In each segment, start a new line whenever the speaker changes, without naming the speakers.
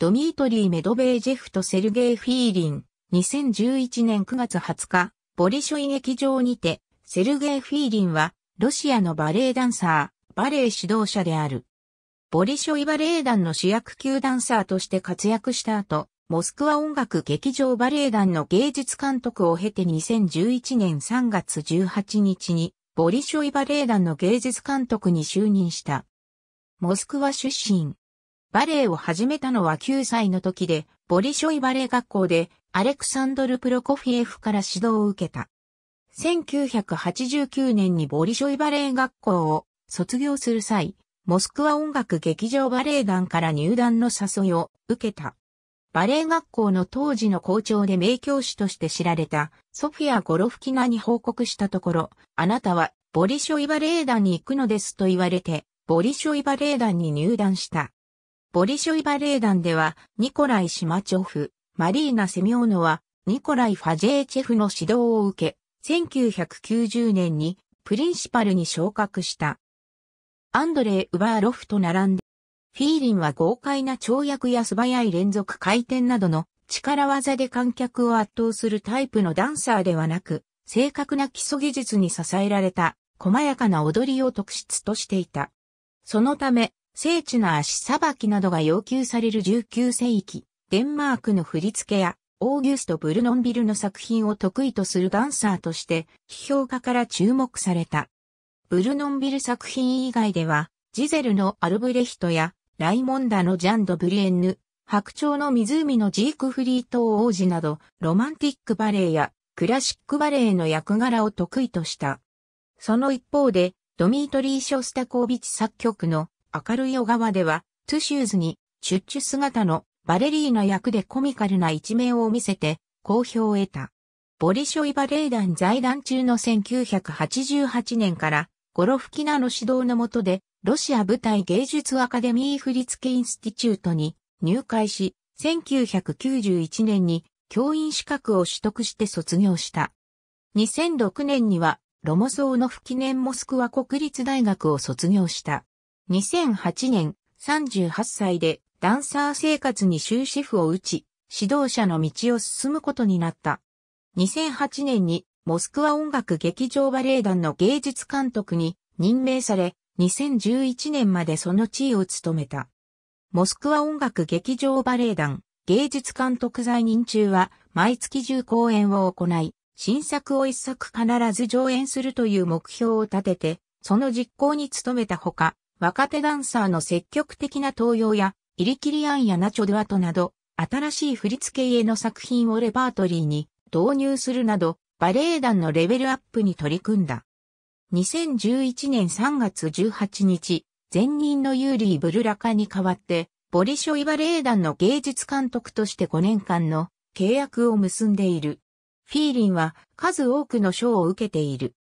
ドミートリー・メドベージェフとセルゲイ・フィーリン、2011年9月20日、ボリショイ劇場にて、セルゲイ・フィーリンは、ロシアのバレエダンサー、バレエ指導者である。ボリショイバレエ団の主役級ダンサーとして活躍した後、モスクワ音楽劇場バレエ団の芸術監督を経て2011年3月18日に、ボリショイバレエ団の芸術監督に就任した。モスクワ出身、バレエを始めたのは9歳の時で、ボリショイバレエ学校でアレクサンドル・プロコフィエフから指導を受けた。1989年にボリショイバレエ学校を卒業する際、モスクワ音楽劇場バレエ団から入団の誘いを受けた。バレエ学校の当時の校長で名教師として知られたソフィア・ゴロフキナに報告したところ、あなたはボリショイバレエ団に行くのですと言われて、ボリショイバレエ団に入団した。ボリショイバレエ団では、ニコライ・シマチョフ、マリーナ・セミオーノは、ニコライ・ファジェーチェフの指導を受け、1990年にプリンシパルに昇格した。アンドレイ・ウバーロフと並んで、フィーリンは豪快な跳躍や素早い連続回転などの力技で観客を圧倒するタイプのダンサーではなく、正確な基礎技術に支えられた細やかな踊りを特質としていた。そのため、精緻な足さばきなどが要求される19世紀、デンマークの振り付けや、オーギュスト・ブルノンビルの作品を得意とするダンサーとして、批評家から注目された。ブルノンビル作品以外では、ジゼルのアルブレヒトや、ライモンダのジャンド・ブリエンヌ、白鳥の湖のジークフリート王子など、ロマンティックバレエやクラシックバレエの役柄を得意とした。その一方で、ドミートリー・ショスタコービチ作曲の明るい小川では、トゥシューズに、チュッチュ姿のバレリーナ役でコミカルな一面を見せて、好評を得た。ボリショイバレエ団在団中の1988年から、ゴロフキナの指導の下で、ロシア舞台芸術アカデミー振付インスティチュートに入会し、1991年に教員資格を取得して卒業した。2006年には、ロモソーノフ記念モスクワ国立大学を卒業した。2008年38歳でダンサー生活に終止符を打ち、指導者の道を進むことになった。2008年にモスクワ音楽劇場バレエ団の芸術監督に任命され、2011年までその地位を務めた。モスクワ音楽劇場バレエ団芸術監督在任中は毎月10公演を行い、新作を一作必ず上演するという目標を立てて、その実行に努めたほか、若手ダンサーの積極的な登用や、イリキリアンやナチョドゥアトなど、新しい振付家の作品をレパートリーに導入するなど、バレエ団のレベルアップに取り組んだ。2011年3月18日、前任のユーリー・ブルラカに代わって、ボリショイバレエ団の芸術監督として5年間の契約を結んでいる。フィーリンは数多くの賞を受けている。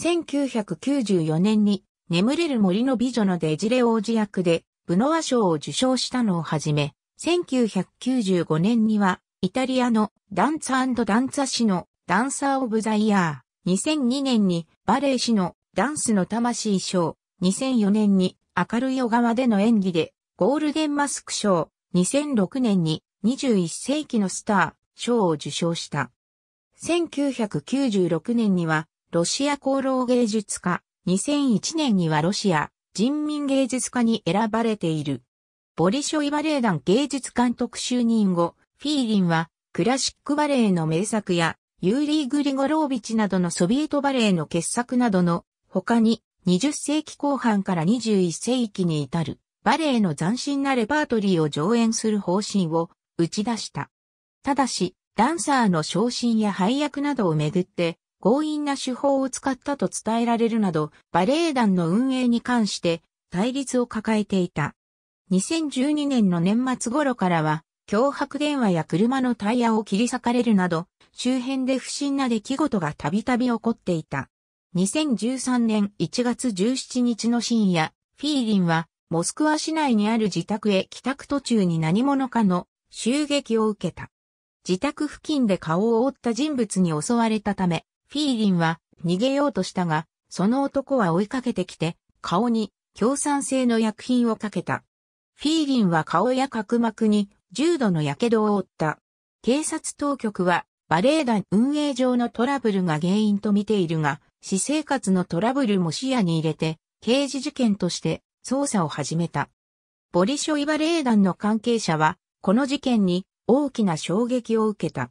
1994年に眠れる森の美女のデジレ王子役で、ブノワ賞を受賞したのをはじめ、1995年には、イタリアのダンツーダンツァ誌のダンサーオブザイヤー、2002年にバレエ誌のダンスの魂賞、2004年に明るい小川での演技でゴールデンマスク賞、2006年に21世紀のスター賞を受賞した。1996年にはロシア功労芸術家2001年にはロシア人民芸術家に選ばれている。ボリショイバレエ団芸術監督就任後、フィーリンはクラシックバレエの名作やユーリー・グリゴロービチなどのソビエトバレエの傑作などの他に20世紀後半から21世紀に至るバレエの斬新なレパートリーを上演する方針を打ち出した。ただし、ダンサーの昇進や配役などをめぐって強引な手法を使ったと伝えられるなど、バレエ団の運営に関して対立を抱えていた。2012年の年末頃からは、脅迫電話や車のタイヤを切り裂かれるなど、周辺で不審な出来事がたびたび起こっていた。2013年1月17日の深夜、フィーリンは、モスクワ市内にある自宅へ帰宅途中に何者かの襲撃を受けた。自宅付近で顔を覆った人物に襲われたため、フィーリンは逃げようとしたが、その男は追いかけてきて、顔に共産性の薬品をかけた。フィーリンは顔や角膜に重度の火傷を負った。警察当局はバレエ団運営上のトラブルが原因と見ているが、私生活のトラブルも視野に入れて、刑事事件として捜査を始めた。ボリショイバレエ団の関係者は、この事件に大きな衝撃を受けた。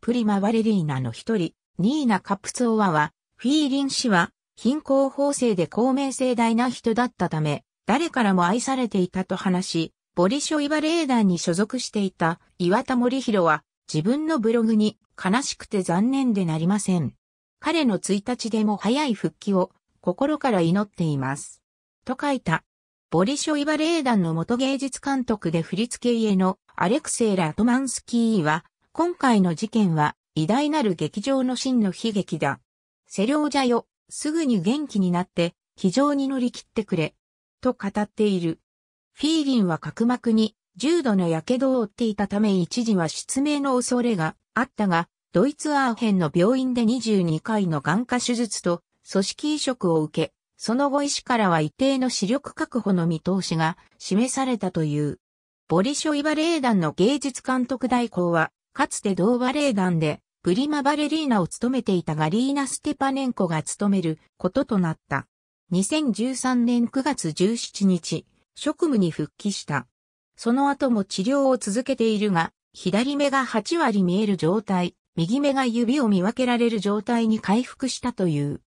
プリマ・バレリーナの一人、ニーナ・カプツォワは、フィーリン氏は、貧困法制で公明正大な人だったため、誰からも愛されていたと話し、ボリショイバレー団に所属していた岩田森弘は、自分のブログに、悲しくて残念でなりません。彼の1日でも早い復帰を、心から祈っています。と書いた。ボリショイバレー団の元芸術監督で振付家のアレクセイ・ラトマンスキーは、今回の事件は偉大なる劇場の真の悲劇だ。セリョージャよ、すぐに元気になって、気丈に乗り切ってくれ。と語っている。フィーリンは角膜に重度の火傷を負っていたため一時は失明の恐れがあったが、ドイツアーヘンの病院で22回の眼科手術と組織移植を受け、その後医師からは一定の視力確保の見通しが示されたという。ボリショイバレー団の芸術監督代行は、かつて同バレー団でプリマバレリーナを務めていたガリーナ・ステパネンコが務めることとなった。2013年9月17日、職務に復帰した。その後も治療を続けているが、左目が8割見える状態、右目が指を見分けられる状態に回復したという。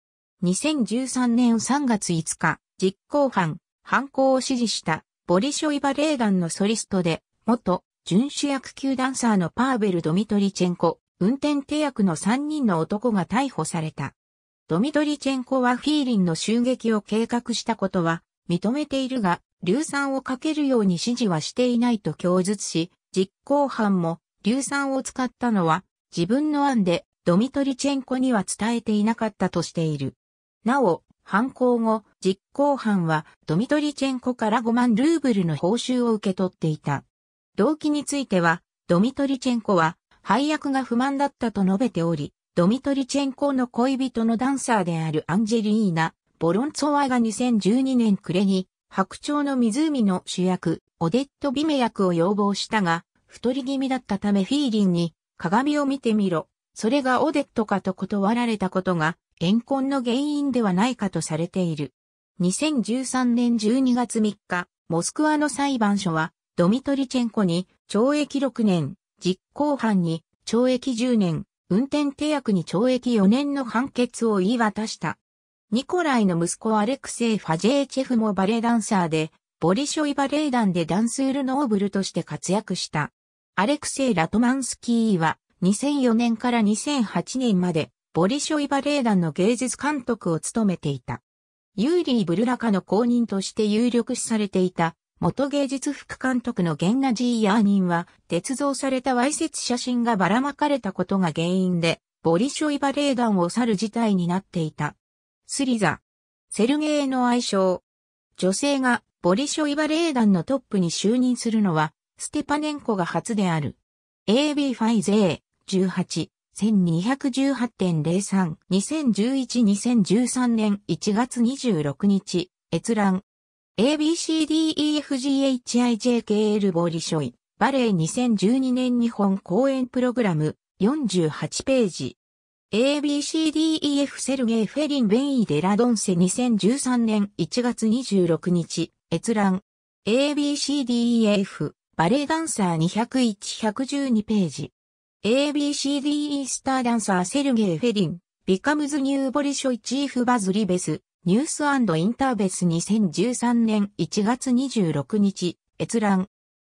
2013年3月5日、実行犯、犯行を指示したボリショイバレー団のソリストで、元、巡視役級ダンサーのパーベル・ドミトリチェンコ、運転手役の3人の男が逮捕された。ドミトリチェンコはフィーリンの襲撃を計画したことは認めているが、硫酸をかけるように指示はしていないと供述し、実行犯も硫酸を使ったのは自分の案でドミトリチェンコには伝えていなかったとしている。なお、犯行後、実行犯はドミトリチェンコから5万ルーブルの報酬を受け取っていた。動機については、ドミトリチェンコは配役が不満だったと述べており、ドミトリチェンコの恋人のダンサーであるアンジェリーナ・ボロンツォワが2012年暮れに、白鳥の湖の主役、オデット・ビメ役を要望したが、太り気味だったためフィーリンに、鏡を見てみろ、それがオデットかと断られたことが、怨恨の原因ではないかとされている。2013年12月3日、モスクワの裁判所は、ドミトリチェンコに懲役6年、実行犯に懲役10年、運転手役に懲役4年の判決を言い渡した。ニコライの息子アレクセイ・ファジェーチェフもバレエダンサーで、ボリショイバレエ団でダンスールノーブルとして活躍した。アレクセイ・ラトマンスキーは2004年から2008年までボリショイバレエ団の芸術監督を務めていた。ユーリー・ブルラカの公認として有力視されていた元芸術副監督のゲンナジー・ヤーニンは、鉄造されたわいせつ写真がばらまかれたことが原因で、ボリショイバレー団を去る事態になっていた。スリザ。セルゲイの愛称。女性がボリショイバレー団のトップに就任するのは、ステパネンコが初である。AB ファイゼー18。1218.032011-2013年1月26日、閲覧。ABCDEFGHIJKL ボーリショイ、バレー2012年日本公演プログラム、48ページ。ABCDEF セルゲイ・フェリン・ベイ・デラ・ドンセ2013年1月26日、閲覧。ABCDEF、バレエダンサー201-112ページ。ABCDE スターダンサーセルゲイ・フェリン、ビカムズ・ニューボリショイ・チーフ・バズ・リベス。ニュースインターベス2013年1月26日、閲覧。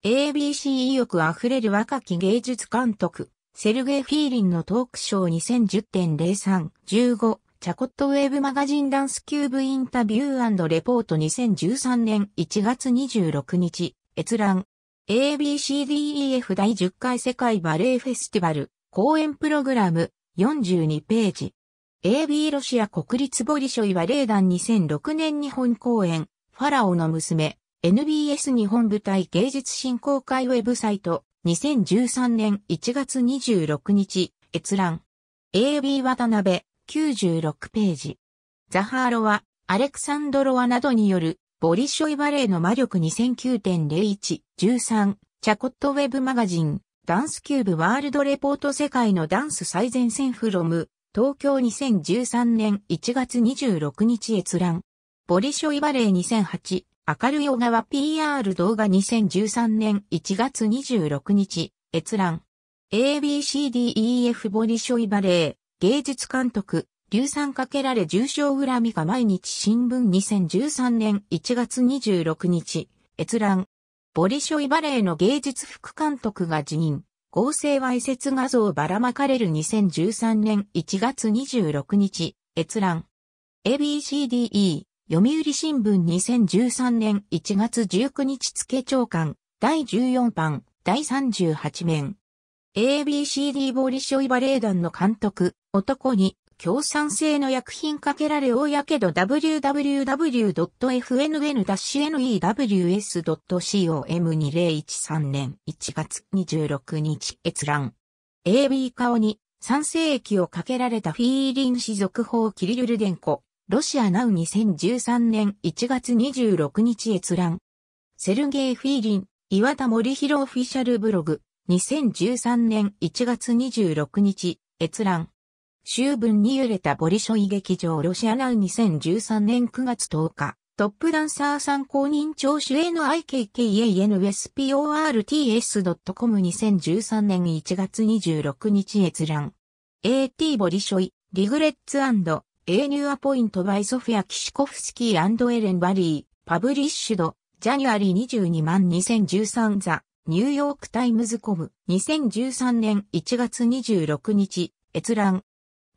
ABC 意欲あふれる若き芸術監督、セルゲイ・フィーリンのトークショー2010.03-15、チャコットウェブマガジンダンスキューブインタビューレポート2013年1月26日、閲覧。ABCDEF 第10回世界バレエフェスティバル、公演プログラム、42ページ。AB ロシア国立ボリショイは霊団2006年日本公演、ファラオの娘、NBS 日本舞台芸術振興会ウェブサイト、2013年1月26日、閲覧。AB 渡辺、96ページ。ザハーロワ、アレクサンドロワなどによる、ボリショイバレーの魔力2009.01、13、チャコットウェブマガジン、ダンスキューブワールドレポート世界のダンス最前線フロム、東京2013年1月26日閲覧。ボリショイバレー2008、明るい小川 PR 動画2013年1月26日、閲覧。ABCDEF ボリショイバレー、芸術監督、硫酸かけられ重症恨みが毎日新聞2013年1月26日、閲覧。ボリショイバレーの芸術副監督が辞任。合成わいせつ画像ばらまかれる2013年1月26日、閲覧。ABCDE、読売新聞2013年1月19日付長官、第14版、第38面。ABCD ボーリショイバレエ団の監督、男に、強酸性の薬品かけられ大やけど www.fnn-news.com2013 年1月26日閲覧。AB 顔に酸性液をかけられたフィーリン氏続報キリルルデンコ。ロシアナウ2013年1月26日閲覧。セルゲイ・フィーリン、岩田森弘オフィシャルブログ、2013年1月26日、閲覧。終分に揺れたボリショイ劇場ロシアナウ2013年9月10日、トップダンサー参考人聴取 n の i k k a n s p o r t s c o m 2 0 1 3年1月26日閲覧。AT ボリショイ、リグレッツ A ニューアポイントバイソフィア・キシコフスキーエレン・バリー、パブリッシュド、ジャニュアリー22万2013ザ、ニューヨークタイムズコム、2013年1月26日、閲覧。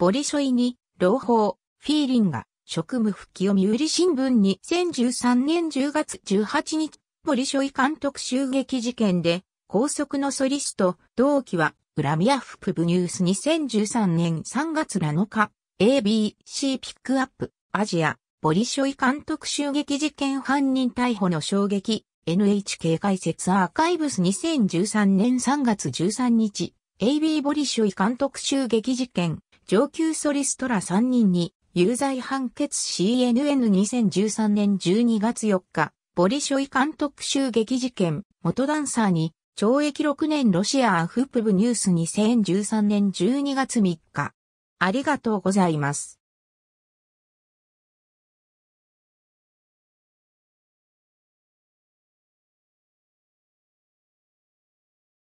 ボリショイに、朗報、フィーリンが、職務復帰を見売り新聞に2013年10月18日、ボリショイ監督襲撃事件で、高速のソリスト、同期は、グラミアフプブニュース2013年3月7日、ABC ピックアップ、アジア、ボリショイ監督襲撃事件犯人逮捕の衝撃、NHK 解説アーカイブス2013年3月13日、AB ボリショイ監督襲撃事件、上級ソリストら3人に、有罪判決 CNN2013 年12月4日、ボリショイ監督襲撃事件、元ダンサーに、懲役6年ロシアアフプブニュース2013年12月3日。ありがとうございます。